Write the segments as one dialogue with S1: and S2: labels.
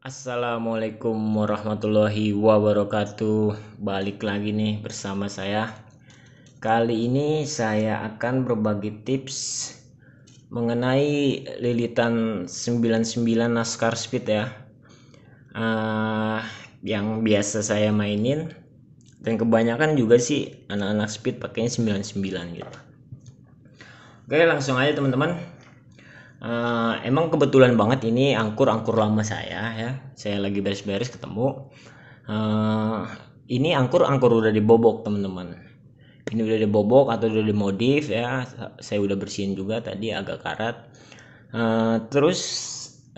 S1: Assalamualaikum warahmatullahi wabarakatuh Balik lagi nih bersama saya Kali ini saya akan berbagi tips Mengenai lilitan 99 NASCAR Speed ya uh, Yang biasa saya mainin Dan kebanyakan juga sih anak-anak speed pakainya 99 gitu Oke langsung aja teman-teman uh, emang kebetulan banget ini angkur-angkur lama saya ya. Saya lagi beres-beres ketemu. Uh, ini angkur-angkur udah dibobok teman-teman. Ini udah dibobok atau udah dimodif ya. Saya udah bersihin juga tadi agak karat. Uh, terus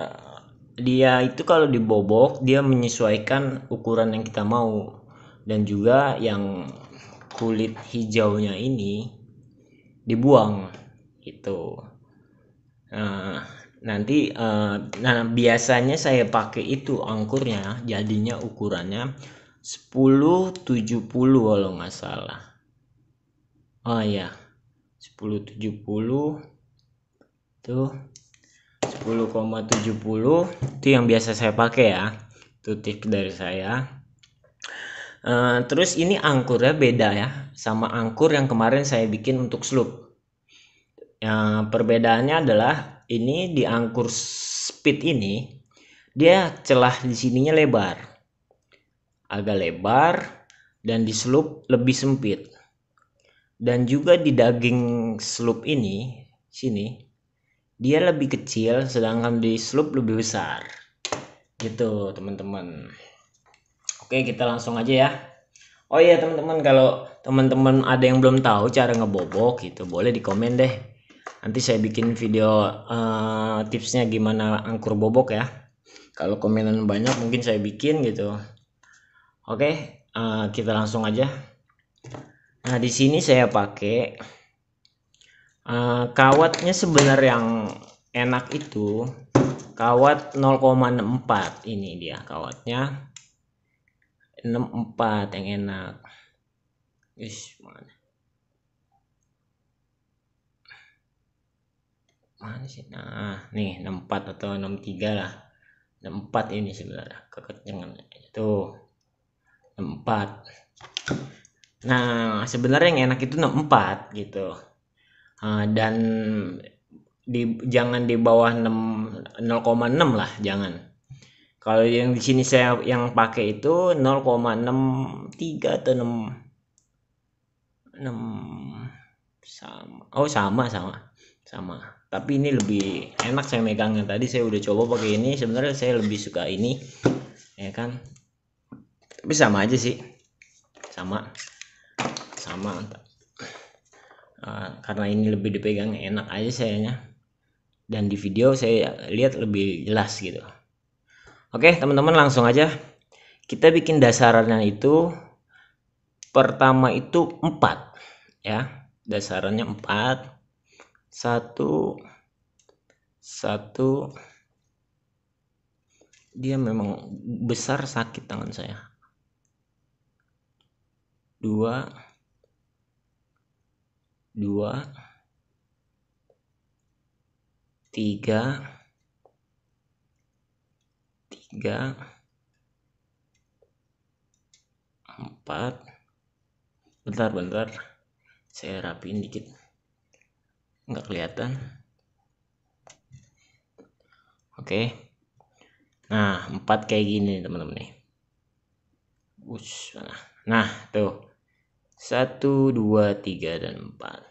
S1: uh, dia itu kalau dibobok dia menyesuaikan ukuran yang kita mau dan juga yang kulit hijaunya ini dibuang itu Eh, nanti uh, nah biasanya saya pakai itu angkurnya jadinya ukurannya 1070 kalau nggak salah. Oh ya. 1070 tuh 10,70 itu yang biasa saya pakai ya. Itu tip dari saya. Uh, terus ini angkurnya beda ya sama angkur yang kemarin saya bikin untuk slope yang perbedaannya adalah ini di angkur speed ini dia celah di sininya lebar agak lebar dan di slope lebih sempit dan juga di daging slope ini sini dia lebih kecil sedangkan di slope lebih besar gitu teman-teman oke kita langsung aja ya oh iya teman-teman kalau teman-teman ada yang belum tahu cara ngebobok gitu boleh di komen deh nanti saya bikin video uh, tipsnya gimana angkur bobok ya kalau komenan banyak mungkin saya bikin gitu oke okay, uh, eh, kita langsung aja nah di sini saya pakai uh, kawatnya sebenarnya yang enak itu kawat 0,64 ini dia kawatnya 64 yang enak Ish, mana? mana sih nah nih 64 atau 63 lah 64 ini sebenarnya kekencangan itu 64 nah sebenarnya yang enak itu 64 gitu uh, dan di jangan di bawah 6 0,6 lah jangan kalau yang di sini saya yang pakai itu 0,63 atau 6 6 sama oh sama sama sama tapi ini lebih enak saya megangnya tadi saya udah coba pakai ini sebenarnya saya lebih suka ini ya kan tapi sama aja sih sama sama uh, karena ini lebih dipegang enak aja sayanya dan di video saya lihat lebih jelas gitu oke teman-teman langsung aja kita bikin dasarannya itu pertama itu empat ya dasarannya empat satu satu dia memang besar sakit tangan saya dua dua tiga tiga empat bentar bentar saya rapiin dikit nggak kelihatan oke okay. nah empat kayak gini teman-teman nih Ush, mana? nah tuh satu dua tiga dan empat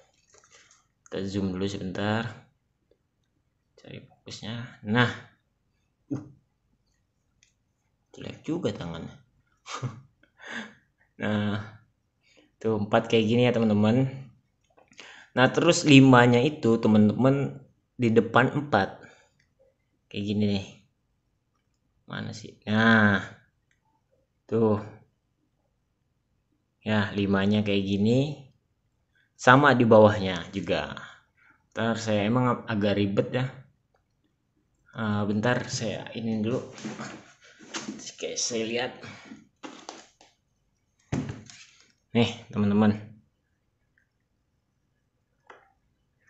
S1: kita zoom dulu sebentar cari fokusnya nah uh. jelek juga tangannya nah tuh empat kayak gini ya teman-teman Nah terus limanya itu teman-teman di depan empat kayak gini nih mana sih nah tuh ya limanya kayak gini sama di bawahnya juga ntar saya emang agak ribet ya uh, bentar saya ini dulu kayak saya lihat nih teman-teman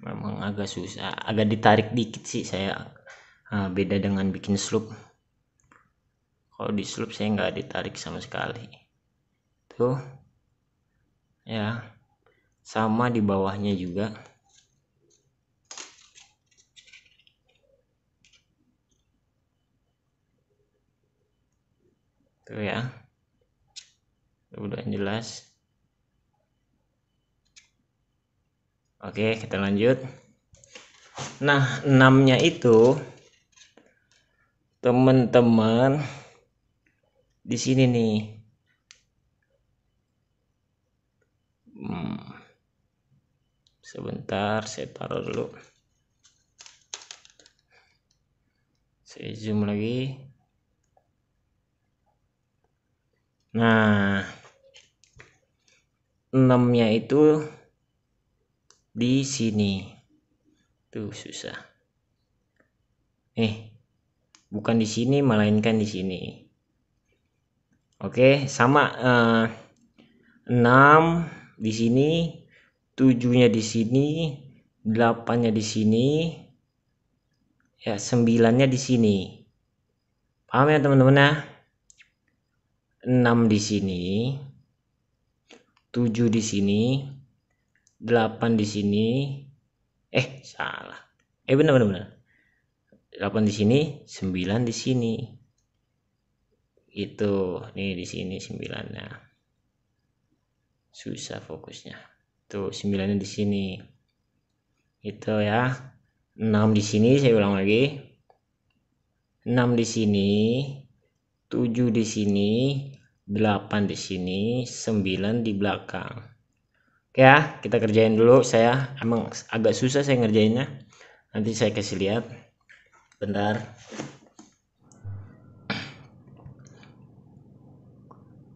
S1: memang agak susah agak ditarik dikit sih saya nah, beda dengan bikin slup. kalau di slup saya nggak ditarik sama sekali tuh ya sama di bawahnya juga tuh ya udah jelas Oke, kita lanjut. Nah, enamnya itu teman-teman di sini nih. Hmm. Sebentar, saya taruh dulu. Saya zoom lagi. Nah, enamnya itu di sini tuh susah eh bukan di sini melainkan di sini oke sama eh, 6 di sini 7 nya di sini 8 nya di sini ya 9 nya di sini paham ya teman-teman ya 6 di sini 7 di sini 8 di sini eh salah eh benar benar benar 8 di sini 9 di sini itu nih di sini 9 nya susah fokusnya tuh 9 di sini itu ya 6 di sini saya ulang lagi 6 di sini 7 di sini 8 di sini 9 di belakang Oke ya, kita kerjain dulu. Saya emang agak susah saya ngerjainnya. Nanti saya kasih lihat. Bentar.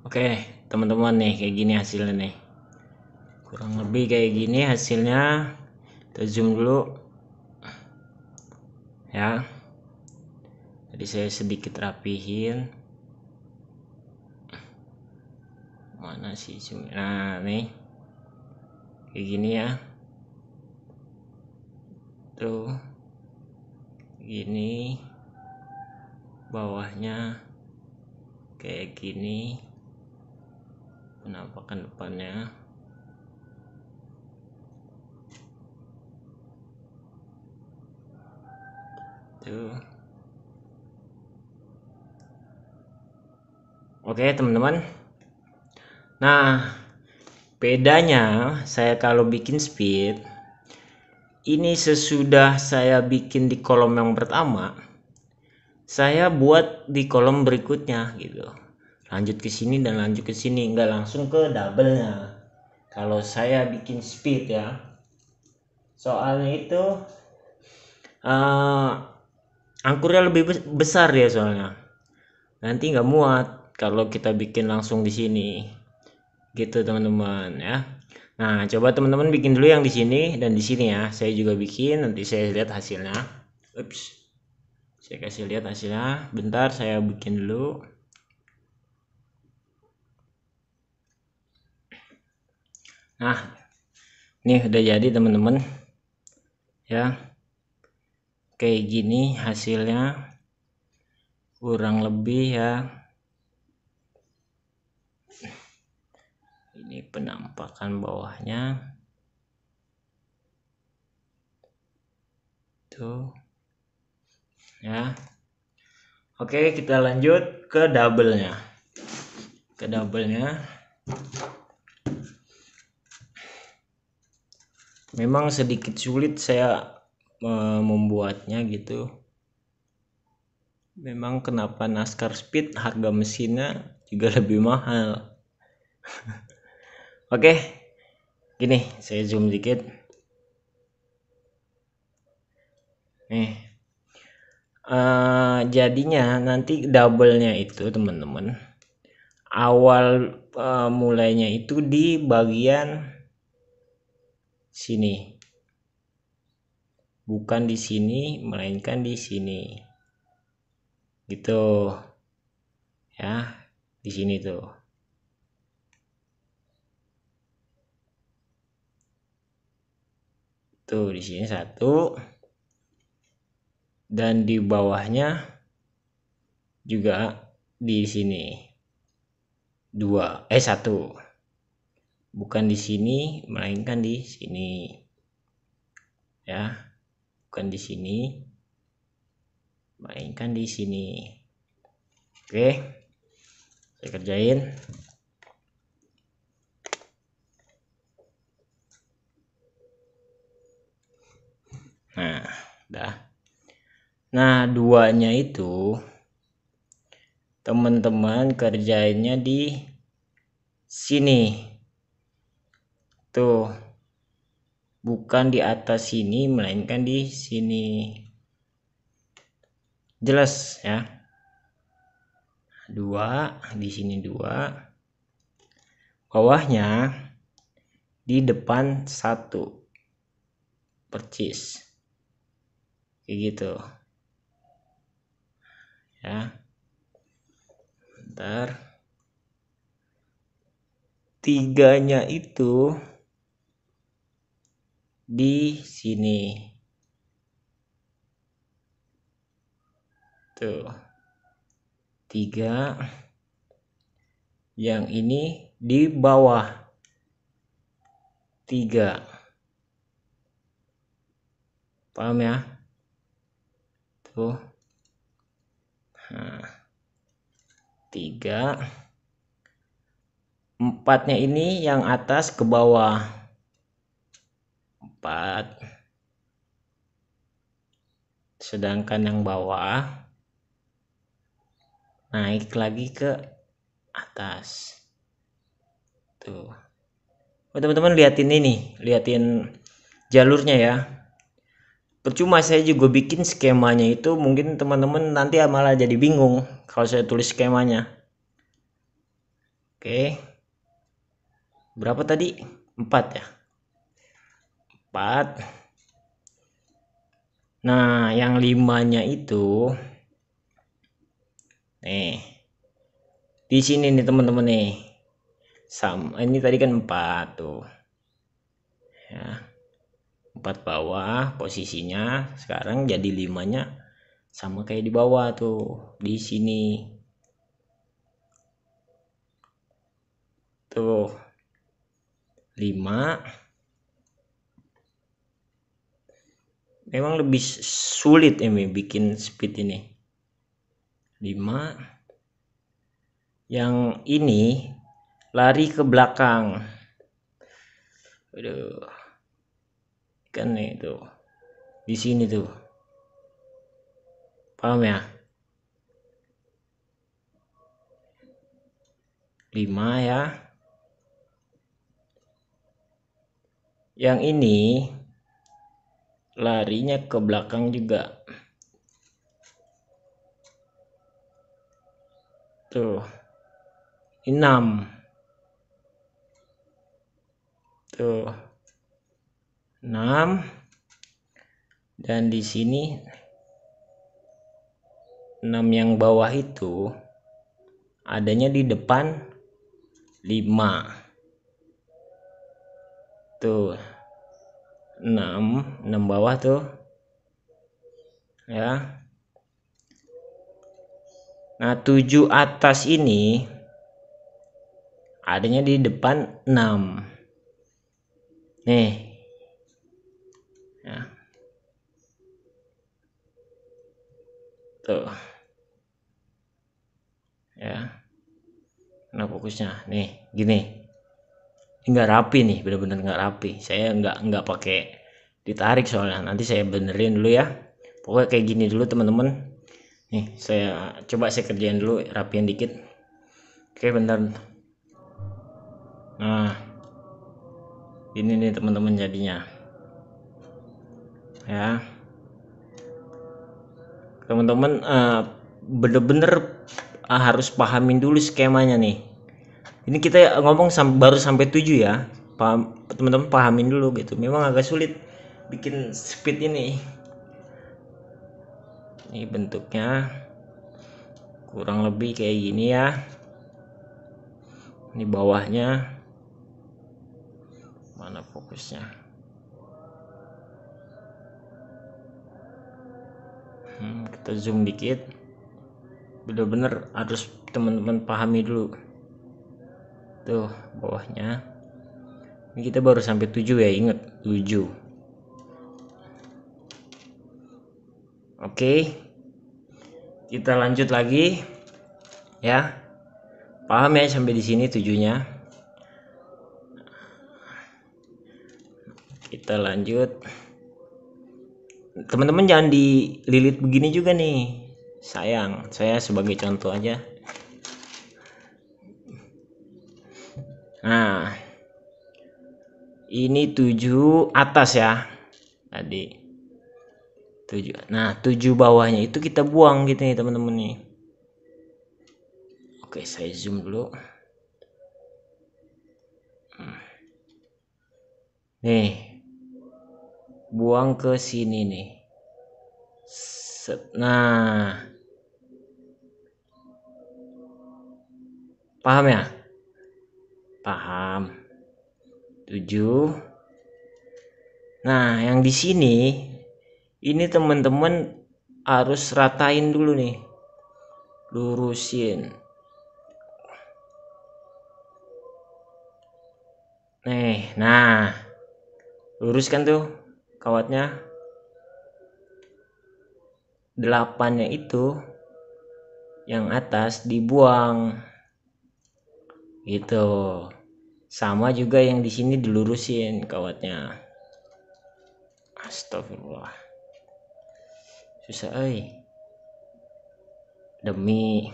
S1: Oke, teman-teman nih kayak gini hasilnya nih. Kurang lebih kayak gini hasilnya. Kita zoom dulu. Ya. Jadi saya sedikit rapihin. Mana sih zoom? Nah, nih kayak gini ya tuh gini bawahnya kayak gini penampakan depannya tuh oke teman-teman nah bedanya saya kalau bikin speed ini sesudah saya bikin di kolom yang pertama saya buat di kolom berikutnya gitu lanjut ke sini dan lanjut ke sini nggak langsung ke double nya kalau saya bikin speed ya soalnya itu uh, angkurnya lebih besar ya soalnya nanti nggak muat kalau kita bikin langsung di sini gitu teman-teman ya nah coba teman-teman bikin dulu yang di sini dan di sini ya saya juga bikin nanti saya lihat hasilnya ups saya kasih lihat hasilnya bentar saya bikin dulu nah ini udah jadi teman-teman ya kayak gini hasilnya kurang lebih ya ini penampakan bawahnya tuh ya oke kita lanjut ke double nya ke double nya memang sedikit sulit saya e, membuatnya gitu memang kenapa NASCAR speed harga mesinnya juga lebih mahal Oke, gini saya zoom dikit. Nih, uh, jadinya nanti double-nya itu teman-teman awal uh, mulainya itu di bagian sini, bukan di sini, melainkan di sini, gitu ya, di sini tuh. tuh di sini satu dan di bawahnya juga di sini dua eh satu bukan di sini melainkan di sini ya bukan di sini melainkan di sini oke saya kerjain nah dah nah duanya itu teman-teman kerjainnya di sini tuh bukan di atas sini melainkan di sini jelas ya dua di sini dua bawahnya di depan satu percis kayak gitu ya Ntar tiganya itu di sini tuh tiga yang ini di bawah tiga paham ya puluh nah, tiga empatnya ini yang atas ke bawah empat sedangkan yang bawah naik lagi ke atas tuh teman-teman liatin ini liatin jalurnya ya percuma saya juga bikin skemanya itu mungkin teman-teman nanti malah jadi bingung kalau saya tulis skemanya oke berapa tadi Empat ya Empat. nah yang limanya itu nih di sini nih teman-teman nih sama ini tadi kan empat tuh ya 4 bawah posisinya sekarang jadi limanya sama kayak di bawah tuh di sini tuh 5 memang lebih sulit ini bikin speed ini 5 yang ini lari ke belakang aduh kan nih tuh di sini tuh paham ya lima ya yang ini larinya ke belakang juga tuh enam tuh 6 dan di sini 6 yang bawah itu adanya di depan 5 tuh 6 6 bawah tuh ya nah 7 atas ini adanya di depan 6 nih gitu ya nah fokusnya nih gini nggak rapi nih bener-bener nggak rapi saya nggak nggak pakai ditarik soalnya nanti saya benerin dulu ya pokoknya kayak gini dulu teman-teman nih saya coba saya kerjain dulu rapiin dikit oke bener. nah ini nih teman-teman jadinya ya teman-teman uh, bener-bener uh, harus pahamin dulu skemanya nih ini kita ngomong sam baru sampai 7 ya paham teman-teman pahamin dulu gitu memang agak sulit bikin speed ini ini bentuknya kurang lebih kayak gini ya ini bawahnya mana fokusnya Hmm, kita zoom dikit bener-bener harus teman-teman pahami dulu tuh bawahnya ini kita baru sampai 7 ya inget 7 oke kita lanjut lagi ya paham ya sampai di sini tujuhnya kita lanjut teman-teman jangan dililit begini juga nih sayang saya sebagai contoh aja nah ini 7 atas ya tadi 7 nah 7 bawahnya itu kita buang gitu nih teman-teman nih oke saya zoom dulu hmm. nih buang ke sini nih Set. Nah. Paham ya? Paham. 7. Nah, yang di sini ini teman-teman harus ratain dulu nih. Lurusin. Nih, nah. Luruskan tuh kawatnya delapannya itu yang atas dibuang gitu sama juga yang di sini dilurusin kawatnya astagfirullah susah eh demi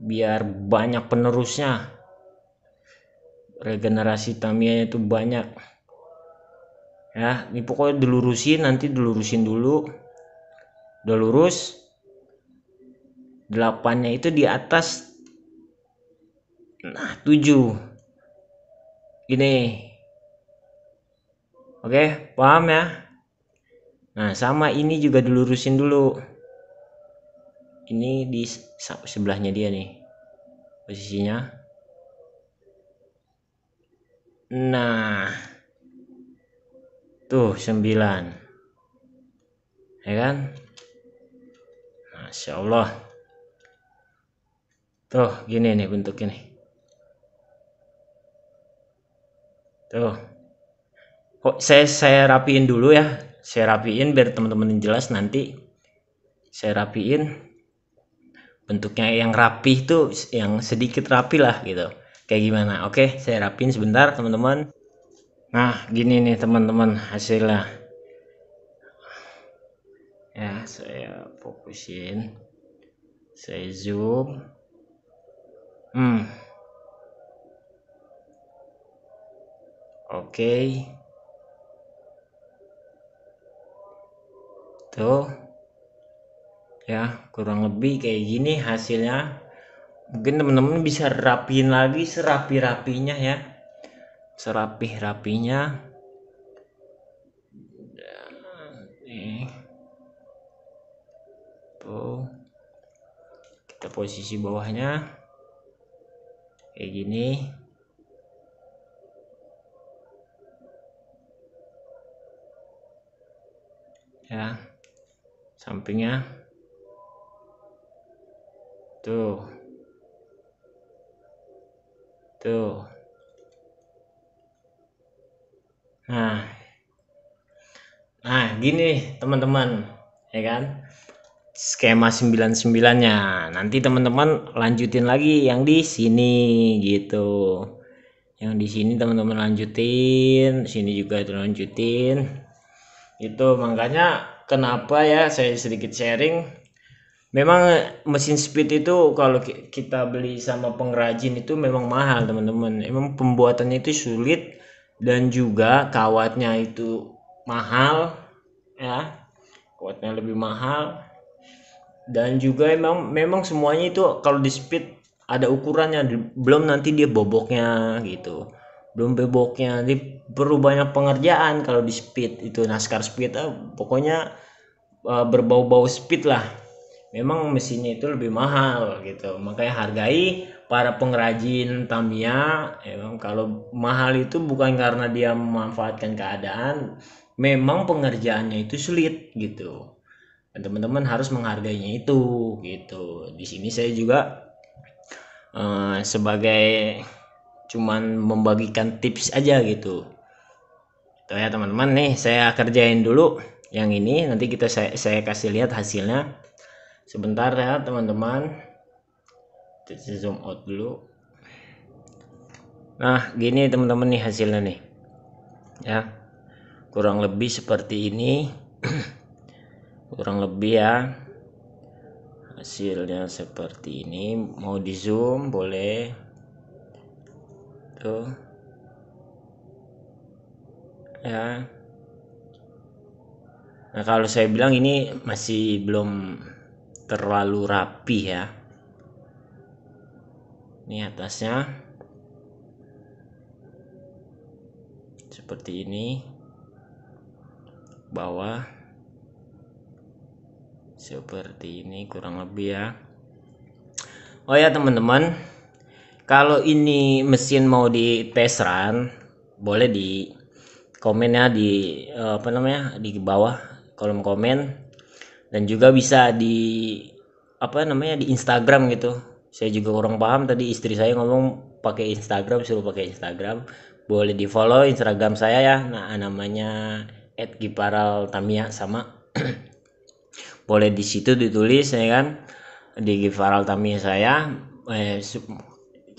S1: biar banyak penerusnya regenerasi Tamiya itu banyak ya ini pokoknya dilurusin nanti dilurusin dulu udah lurus delapannya itu di atas nah tujuh gini oke paham ya nah sama ini juga dilurusin dulu ini di sebelahnya dia nih posisinya nah tuh sembilan ya kan Masya Allah tuh gini nih bentuknya nih tuh kok saya saya rapiin dulu ya saya rapiin biar teman-teman jelas nanti saya rapiin bentuknya yang rapi itu yang sedikit rapi lah gitu kayak gimana oke saya rapiin sebentar teman-teman nah gini nih teman-teman hasilnya ya saya fokusin saya zoom hmm oke okay. tuh ya kurang lebih kayak gini hasilnya mungkin teman-teman bisa rapiin lagi serapi-rapinya ya serapi rapinya tuh gitu. kita posisi bawahnya kayak gini ya sampingnya tuh tuh nah nah gini teman-teman ya kan skema 99-nya. Nanti teman-teman lanjutin lagi yang di sini gitu. Yang di sini teman-teman lanjutin, sini juga itu lanjutin. Itu makanya kenapa ya saya sedikit sharing. Memang mesin speed itu kalau kita beli sama pengrajin itu memang mahal, teman-teman. Emang pembuatannya itu sulit dan juga kawatnya itu mahal ya. Kawatnya lebih mahal dan juga emang memang semuanya itu kalau di speed ada ukurannya belum nanti dia boboknya gitu belum boboknya dia perlu banyak pengerjaan kalau di speed itu NASCAR speed eh, pokoknya eh, berbau-bau speed lah memang mesinnya itu lebih mahal gitu makanya hargai para pengrajin Tamiya emang kalau mahal itu bukan karena dia memanfaatkan keadaan memang pengerjaannya itu sulit gitu teman-teman harus menghargainya itu gitu di sini saya juga uh, sebagai cuman membagikan tips aja gitu Tuh ya teman-teman nih saya kerjain dulu yang ini nanti kita saya, saya kasih lihat hasilnya sebentar ya teman-teman zoom out dulu nah gini teman-teman nih hasilnya nih ya kurang lebih seperti ini kurang lebih ya hasilnya seperti ini mau di zoom boleh tuh ya nah kalau saya bilang ini masih belum terlalu rapi ya ini atasnya seperti ini bawah seperti ini kurang lebih ya Oh ya teman-teman kalau ini mesin mau di test run boleh di komen ya di eh, apa namanya di bawah kolom komen dan juga bisa di apa namanya di Instagram gitu saya juga kurang paham tadi istri saya ngomong pakai Instagram suruh pakai Instagram boleh di follow Instagram saya ya nah namanya @giparaltamia sama boleh di situ ditulis ya kan di viral Altami saya eh,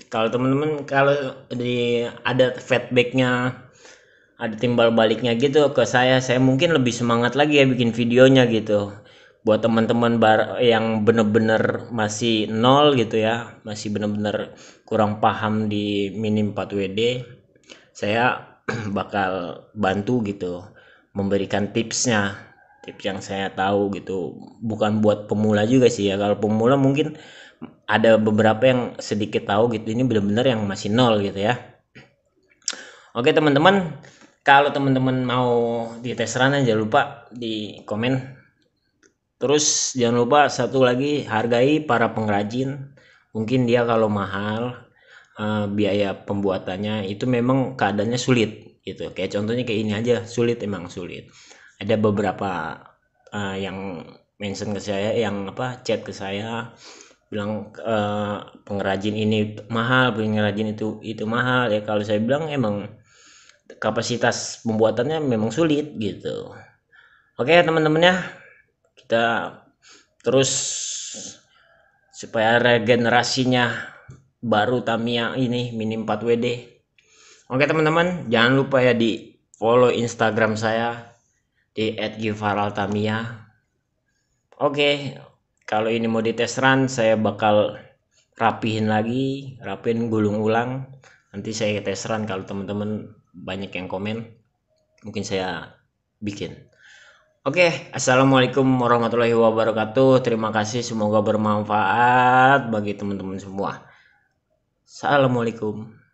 S1: kalau teman-teman kalau di ada feedbacknya ada timbal baliknya gitu ke saya saya mungkin lebih semangat lagi ya bikin videonya gitu buat teman-teman yang bener-bener masih nol gitu ya masih bener-bener kurang paham di minim 4WD saya bakal bantu gitu memberikan tipsnya tips yang saya tahu gitu bukan buat pemula juga sih ya kalau pemula mungkin ada beberapa yang sedikit tahu gitu ini benar-benar yang masih nol gitu ya oke teman-teman kalau teman-teman mau di tes run jangan lupa di komen terus jangan lupa satu lagi hargai para pengrajin mungkin dia kalau mahal uh, biaya pembuatannya itu memang keadaannya sulit gitu kayak contohnya kayak ini aja sulit emang sulit ada beberapa uh, yang mention ke saya yang apa chat ke saya bilang e, pengrajin ini mahal pengrajin itu itu mahal ya kalau saya bilang emang kapasitas pembuatannya memang sulit gitu oke teman-teman ya kita terus supaya regenerasinya baru Tamiya ini mini 4WD oke teman-teman jangan lupa ya di follow Instagram saya di at Tamia Oke, okay, kalau ini mau dites run saya bakal rapihin lagi, rapihin gulung ulang. Nanti saya tes run kalau teman-teman banyak yang komen mungkin saya bikin. Oke, okay, assalamualaikum warahmatullahi wabarakatuh. Terima kasih, semoga bermanfaat bagi teman-teman semua. Assalamualaikum.